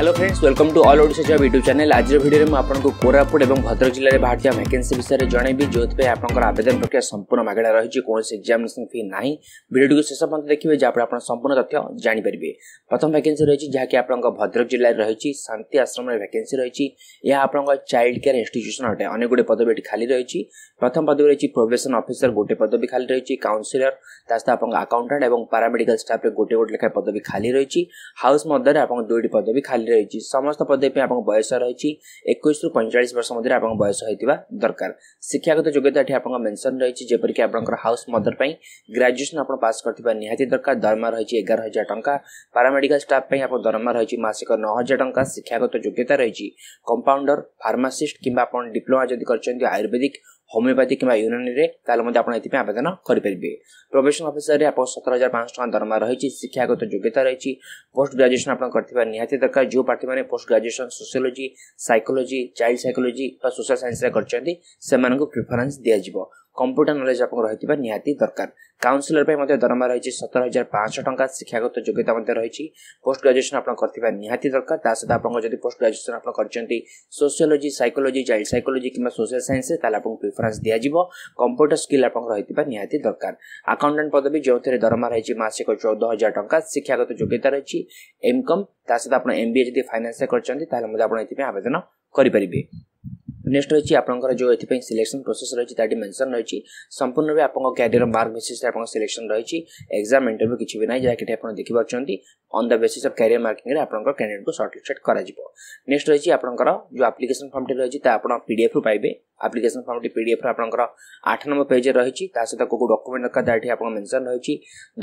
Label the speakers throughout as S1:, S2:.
S1: hello friends welcome to all Odisha job YouTube channel ଆଜିର ଭିଡ଼ିଓରେ ମୁଁ ଆପଣଙ୍କୁ କୋରାପୁଟ ଏବଂ ଭଦ୍ରକ ଜିଲ୍ଲାରେ ବାହାରିଥିବା ଭ୍ୟାକେନ୍ସି ବିଷୟରେ ଜଣାଇବି ଯେଉଁଥିପାଇଁ ଆପଣଙ୍କର ଆବେଦନ ପ୍ରକ୍ରିୟା ସମ୍ପୂର୍ଣ୍ଣ ମାଗଣା ରହିଛି କୌଣସି ଏକ୍ଜାମିନେସନ୍ ଫି ନାହିଁ ଭିଡ଼ିଓଟିକୁ ଶେଷ ପର୍ଯ୍ୟନ୍ତ ଦେଖିବେ ଯାହାପରେ ଆପଣ ସମ୍ପୂର୍ଣ୍ଣ ତଥ୍ୟ ଜାଣିପାରିବେ ପ୍ରଥମ ଭ୍ୟାକେନ୍ସି ରହିଛି ଯାହାକି ଆପଣଙ୍କ ଭଦ୍ରକ ଜିଲ୍ଲାରେ ରହିଛି ଶାନ୍ତି ଆଶ୍ରମରେ ଭ୍ୟାକେନ୍ସି ରହିଛି ଏହା ଆପଣଙ୍କ ଚାଇଲ୍ଡ କେୟାର ଇନ୍ଷ୍ଟିଚ୍ୟୁସନ୍ ଅଟେ ଅନେକ ଗୁଡ଼ିଏ ପଦବୀ ଏଠି ଖାଲି ରହିଛି ପ୍ରଥମ ପଦବୀ ରହିଛି ପ୍ରୋବେସନ୍ ଅଫିସର ଗୋଟେ ପଦବୀ ଖାଲି ରହିଛି କାଉନସିଲର ତା ସହିତ ଆପଣଙ୍କ ଆକାଉଣ୍ଟାଣ୍ଟ ଏବଂ ପାରାମେଡିକାଲ ଷ୍ଟାଫ୍ରେ ଗୋଟେ ଗୋଟେ ଲେଖାଏଁ ପଦବୀ ଖାଲି ରହିଛି ହାଉସ୍ ମଧ୍ୟରେ ଆପଣଙ୍କ ଦୁଇଟି ପଦବୀ ଖାଲି ଲାଇନ୍ରେ ରହିଛି ସମସ୍ତ ପଦବୀ ପାଇଁ ଆପଣଙ୍କ ବୟସ ରହିଛି ଏକୋଇଶରୁ ପଇଁଚାଳିଶ ବର୍ଷ ମଧ୍ୟରେ ଆପଣଙ୍କ ବୟସ ହୋଇଥିବା ଦରକାର ଶିକ୍ଷାଗତ ଯୋଗ୍ୟତା ଏଠି ଆପଣଙ୍କ ମେନ୍ସନ୍ ରହିଛି ଯେପରିକି ଆପଣଙ୍କର ହାଉସ୍ ମଦର ପାଇଁ ଗ୍ରାଜୁଏସନ୍ ଆପଣ ପାସ୍ କରିଥିବା ନିହାତି ଦରକାର ଦରମା ରହିଛି ଏଗାର ହଜାର ଟଙ୍କା ପାରାମେଡିକାଲ ଷ୍ଟାଫ୍ ପାଇଁ ଆପଣଙ୍କ ଦରମା ରହିଛି ମାସିକ ନଅ ହଜାର ଟଙ୍କା ଶିକ୍ଷାଗତ ଯୋଗ୍ୟତା ରହିଛି କମ୍ପାଉଣ୍ଡର ଫାର୍ମାସିଷ୍ଟ କିମ୍ବା ଆପଣ ଡିପ୍ଲୋମା ଯଦି କରିଛନ୍ତି ଆୟୁର୍ବେଦିକ ହୋମିଓପାଥି କିମ୍ବା ୟୁନାନିରେ ତାହେଲେ ମଧ୍ୟ ଆପଣ ଏଥିପାଇଁ ଆବେଦନ କରିପାରିବେ ପ୍ରବେଶନ ଅଫିସରରେ ଆପଣ ସତର ହଜାର ପାଞ୍ଚଶହ ଟଙ୍କା ଦରମା ରହିଛି ଶିକ୍ଷାଗତ ଯୋଗ୍ୟତା ରହିଛି ପୋଷ୍ଟ ଗ୍ରାଜୁଏସନ୍ ଆପଣ କରିଥିବା ନିହାତି ଦରକାର ଯେଉଁ ପ୍ରାର୍ଥୀମାନେ post graduation sociology psychology child psychology ବା ସୋସିଆଲ ସାଇନ୍ସରେ କରିଛନ୍ତି ସେମାନଙ୍କୁ ପ୍ରିଫରେନ୍ସ ଦିଆଯିବ কম্পুটর নলেজ আপনার রয়েছে নিহতি দরকার কাউন্সিলর মধ্যে দরমা রয়েছে সতের হাজার পাঁচশো টাকা শিক্ষাগত যোগ্যতা মধ্যে রয়েছে পোস্ট গ্রাজুয়েসন আপনার করা নিহতি দরকার তা সহ আপনার যদি পোস্ট গ্রাজুয়েসন আপনার করছেন সোসিওলোজি সাইকোলোজি চাইল্ড সাইকোলোজি কিংবা সোশিয়াল সাইন্সে তাহলে আপনার প্রিফরেন্স দিয়াযিব কম্পুটর স্কিল আপনার রয়েছে নিহতি দরকার আকাউন্টাট পদবী যে দরমা রয়েছে মাসিক চৌদ হাজার টাকা শিক্ষাগত যোগ্যতা রয়েছে এমকম তা সহ আপনার এমবিএ যদি ফাইন্যান্সে করছেন তাহলে মধ্যে আপনার এতে আবেদন করে କରିପାରିବେ ନେକ୍ସଟ ରହିଛି ଆପଣଙ୍କର ଯେଉଁ ଏଥିପାଇଁ ସିଲେକ୍ସନ୍ ପ୍ରୋସେସ୍ ରହିଛି ତାଠି ମେନ୍ସନ୍ ରହିଛି ସମ୍ପୂର୍ଣ୍ଣ ଭାବେ ଆପଣଙ୍କ କ୍ୟାରିୟର ମାର୍କ ବେସିସ୍ରେ ଆପଣଙ୍କ ସିଲେକ୍ସନ୍ ରହିଛି ଏକ୍ଜାମ୍ ଇଣ୍ଟରଭ୍ୟୁ କିଛି ବି ନାହିଁ ଯାହାକି ଏଠି ଆପଣ ଦେଖିପାରୁଛନ୍ତି on the basis of career ମାର୍କିଂରେ ଆପଣଙ୍କ କ୍ୟାଣ୍ଡିଡେଟ୍କୁ ସର୍ଟଲିଷ୍ଟେଡ୍ କରାଯିବ ନେକ୍ସଟ ରହିଛି ଆପଣଙ୍କର ଯେଉଁ ଆପ୍ଲିକେସନ୍ ଫର୍ମଟି ରହିଛି ତାହା ଆପଣ ପିଡ଼ିଏଫ୍ରୁ ପାଇବେ ଆପ୍ଲିକେସନ୍ ଫର୍ମଟି ପି ଡି ଏଫ୍ର ଆପଣଙ୍କର ଆଠ ନମ୍ବର ପେଜ୍ରେ ରହିଛି ତା ସହିତ କେଉଁ କେଉଁ ଡକୁମେଣ୍ଟ ଦରକାର ତା ଏଠି ଆପଣଙ୍କ ମେନ୍ସନ୍ ରହିଛି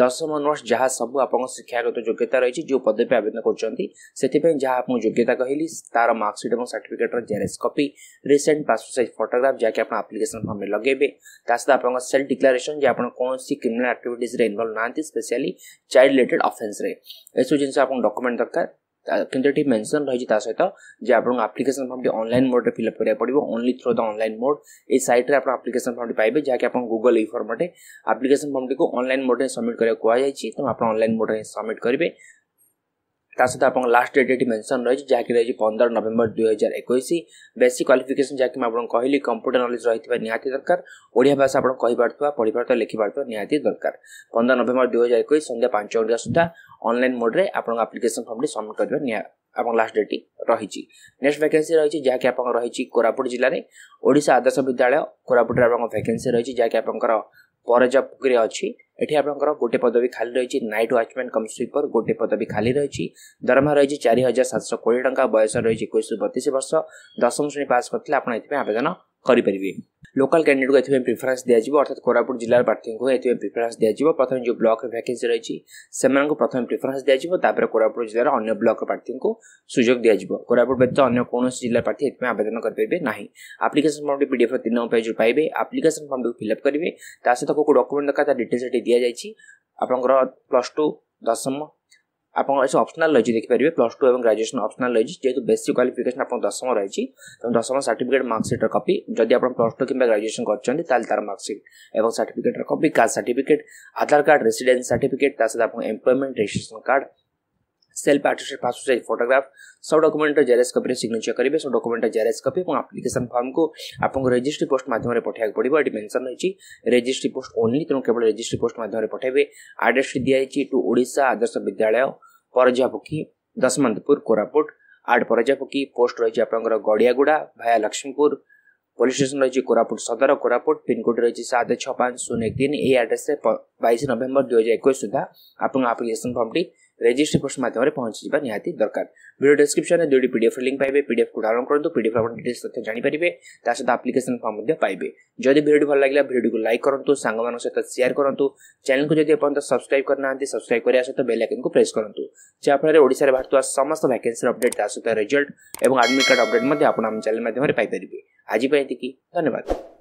S1: ଦଶମ ନୋଟ୍ସ ଯାହା ସବୁ ଆପଣଙ୍କ ଶିକ୍ଷାଗତ ଯୋଗ୍ୟତା ରହିଛି ଯେଉଁ ପଦବୀ ଆବେଦନ କରୁଛନ୍ତି ସେଥିପାଇଁ ଯାହା ଆପଣଙ୍କ ଯୋଗ୍ୟତା କହିଲି ତାର ମାର୍କସିଟ୍ ଏବଂ ସାର୍ଟିଫିକେଟ୍ର xerox copy recent passport size photograph ଯାହାକି ଆପଣ ଆପ୍ଲିକେସନ୍ ଫର୍ମରେ ଲଗାଇବେ ତା ସହିତ ଆପଣଙ୍କ ସେଲ୍ଫ ଡିକ୍ଲାରେସନ୍ ଯେ ଆପଣ କୌଣସି କ୍ରିମିନାଲ୍ ଆକ୍ଟିଭିଟିସ୍ରେ ଇନଭଲ୍ଭ ନାହାନ୍ତି ସ୍ପେଶିଆଲି ଚାଇଲ୍ଡ ରିଲେଟେଡ୍ ଅଫେନ୍ସରେ ଏସବୁ ଜିନିଷ ଆପଣଙ୍କ ଡକୁମେଣ୍ଟ ଦରକାର କିନ୍ତୁ ଏଠି ମେନସନ୍ ରହିଛି ତା ସହିତ ଯେ ଆପଣଙ୍କ ଆପ୍ଲିକେସନ୍ ଫର୍ମଟି ଅନଲାଇନ୍ ମୋଡ଼ରେ ଫିଲ୍ଅପ୍ କରିବାକୁ ପଡ଼ିବ ଓନ୍ଲି ଥ୍ରୋ ଦ ଅନଲାଇନ୍ ମୋଡ଼ ଏଇ ସାଇଟ୍ରେ ଆପଣ ଆପ୍ଲିକେସନ୍ ଫର୍ମଟି ପାଇବେ ଯାହାକି ଆପଣ ଗୁଗଲ୍ ଏଇ ଫର୍ମରେ ଆପ୍ଲିକେସନ୍ ଫର୍ମଟିକୁ ଅନଲାଇନ୍ ମୋଡ଼ରେ ସବମିଟ୍ କରିବାକୁ କୁହାଯାଇଛି ତେଣୁ ଆପଣ ଅନଲାଇନ୍ ମୋଡ଼ରେ ସବମିଟ୍ କରିବେ ତା ସହିତ ଆପଣଙ୍କ ଲାଷ୍ଟ ଡେଟ୍ ଏଠି ମେନସନ୍ ରହିଛି ଯାହାକି ରହିଛି ପନ୍ଦର ନଭେମ୍ବର ଦୁଇହଜାର ଏକୋଇଶ ବେସିକ୍ କ୍ୱାଲିଫିକେସନ୍ ଯାହାକି ମୁଁ ଆପଣଙ୍କୁ କହିଲି କମ୍ପ୍ୟୁଟର ନଲେଜ ରହିଥିବା ନିହାତି ଦରକାର ଓଡ଼ିଆ ଭାଷା ଆପଣ କହିପାରୁଥିବା ପଢ଼ିପାରୁଥିବା ଲେଖିପାରୁଥିବା ନିହାତି ଦରକାର ପନ୍ଦର ନଭେମ୍ବର ଦୁଇହଜାର ଏକୋଇଶ ସନ୍ଧ୍ୟା ପାଞ୍ଚ ଘଣ୍ଟା ସୁଦ୍ଧା ଅନଲାଇନ୍ ମୋଡ଼ରେ ଆପଣଙ୍କ ଆପ୍ଲିକେସନ୍ ଫର୍ମଟି ସବମିଟ୍ କରିବା ନିହା ଆପଣ ଲାଷ୍ଟ ଡେଟ୍ଟି ରହିଛି ନେକ୍ସଟ ଭ୍ୟାକେନ୍ସି ରହିଛି ଯାହାକି ଆପଣଙ୍କ ରହିଛି କୋରାପୁଟ ଜିଲ୍ଲାରେ ଓଡ଼ିଶା ଆଦର୍ଶ ବିଦ୍ୟାଳୟ କୋରାପୁଟରେ ଆପଣଙ୍କ ଭ୍ୟାକେନ୍ସି ରହିଛି ଯାହାକି ଆପଣଙ୍କର ପରଜା ପୋଖରୀ ଅଛି ଏଠି ଆପଣଙ୍କର ଗୋଟେ ପଦବୀ ଖାଲି ରହିଛି ନାଇଟ୍ ୱାଚମ୍ୟାନ୍ କମ୍ ସ୍ୱିପର ଗୋଟେ ପଦବୀ ଖାଲି ରହିଛି ଦରମା ରହିଛି ଚାରି ହଜାର ସାତଶହ କୋଡ଼ିଏ ଟଙ୍କା ବୟସ ରହିଛି ଏକୋଇଶରୁ ବତିଶ ବର୍ଷ ଦଶମ ଶ୍ରେଣୀ ପାସ୍ କରିଥିଲେ ଆପଣ ଏଥିପାଇଁ ଆବେଦନ କରିପାରିବେ লোকাল ক্যান্ডিডেটকে এতে প্রিফরেন্স দিয়া অর্থাৎ কোরাপুট জেলার প্রার্থীকে এতে প্রিফরেন্স দিয়া প্রথমে যে ব্লকরে ভ্যাকেন্সি রয়েছে সে প্রথমে প্রিফরেন্স দিয়া তাপরে কোরাপুট জেলার অন্য ব্লকর প্রার্থীকে সুযোগ দিয়া কোরাপুট ব্যতীত অন্য কৌশি জেলার প্রার্থী এতে আবেদন করিপারে না আপ্লিকেশন ফর্মটি পিডিএফ তিন নম্বর পেজ পাইবে আপ্লিকেশন ফর্মটি ফিল আপ করবে তা সহ কেউ ডকুমেন্ট দরকার তার ডিটেলস এটি দিয়া যাই আপনার প্লস টু দশম আপন এই অপশনাল লজিস দেখি পারিব প্লাস 2 এবং গ্রাজুয়েশন অপশনাল লজিস যেতো বেসিক কোয়ালিফিকেশন আপন 10ম রইছি তো 10ম সার্টিফিকেট মার্কশিট আর কপি যদি আপন প্লাস 2 কিংবা গ্রাজুয়েশন করছନ୍ତି তাহলে তার মার্কশিট এবং সার্টিফিকেট আর কপি কাজ certificate Aadhaar card residence certificate তার সাথে আপন এমপ্লয়মেন্ট রেজিস্ট্রেশন কার্ড সেলফ পার্টিসিপে পাস হয়ে ফটোগ্রাফ সব ডকুমেন্ট এর জেরক্স কপি সিগনেচার করিবে সব ডকুমেন্ট এর জেরক্স কপি এবং অ্যাপ্লিকেশন ফর্ম কো আপন রেজিস্টার্ড পোস্ট মাধ্যমে পঠিয়া পড়িব এটা মেনশন হইছি রেজিস্টার্ড পোস্ট অনলি তেন কেবল রেজিস্টার্ড পোস্ট মাধ্যমে পঠাইবে অ্যাড্রেস দিয়া হইছি টু ওড়িশা আদর্শ বিদ্যালয় ପରଜାପୋଖୀ ଦଶମନ୍ତପୁର କୋରାପୁଟ ଆଡ୍ ପରଜାପୋଖୀ ପୋଷ୍ଟ ରହିଛି ଆପଣଙ୍କର Gadiaguda via Laxmipur police station ରହିଛି କୋରାପୁଟ ସଦର କୋରାପୁଟ ପିନ୍କୋଡ୍ ରହିଛି ସାତ ଛଅ ପାଞ୍ଚ ଶୂନ ଏକ ତିନି ଏହି ଆଡ୍ରେସରେ ବାଇଶ ନଭେମ୍ବର ଦୁଇ ହଜାର ଏକୋଇଶ ସୁଦ୍ଧା ଆପଣଙ୍କ ଆପ୍ଲିକେସନ ଫର୍ମଟି রেজিস্ট্রি ପୋଷ୍ଟ ମାଧ୍ୟମରେ ପହଞ୍ଚିଯିବା ନିହାତି ଦରକାର ଭିଡ଼ିଓ ଡେସ୍କ୍ରିପ୍ସନ୍ରେ ଦୁଇଟି ପିଡ଼ିଏଫ୍ ଡି ଲିଙ୍କ୍ ପାଇବେ ପିଡିଏଫ୍କୁ ଡାଉନଲୋଡ୍ କରନ୍ତୁ ପିଡିଏଫ୍ ଆପଣ ଡିଟେଲ୍ସ ତଥ୍ୟ ଜାଣିପାରିବେ ତା ସହିତ ଆପ୍ଲିକେସନ୍ ଫର୍ମ ମଧ୍ୟ ପାଇବେ ଯଦି ଭିଡ଼ିଓ ଭଲ ଲାଗିଲା ଭିଡ଼ିଓକୁ ଲାଇକ୍ କରନ୍ତୁ ସାଙ୍ଗମାନଙ୍କ ସହିତ ସେୟାର କରନ୍ତୁ ଚ୍ୟାନେଲକୁ ଯଦି ଏପର୍ଯ୍ୟନ୍ତ ସବସ୍କ୍ରାଇବ୍ କରିନାହାନ୍ତି ସବସ୍କ୍ରାଇବ୍ କରିବା ସହିତ ବେଲ୍ ପ୍ରେସ୍ କରନ୍ତୁ ଯାହାଫଳରେ ଓଡ଼ିଶାରେ ବାହାରୁଥିବା ସମସ୍ତ ଭ୍ୟାକେନ୍ସିର ଅପଡେଟ୍ ତା ସହିତ ରେଜଲ୍ଟ ଏବଂ ଆଡମିଟ୍ କାର୍ଡ଼ ଅପଡେଟ୍ ମଧ୍ୟ ଆପଣ ଆମ ଚ୍ୟାନେଲ୍ ମାଧ୍ୟମରେ ପାଇପାରିବେ ଆଜି ପାଇଁ ଏତିକି ଧନ୍ୟବାଦ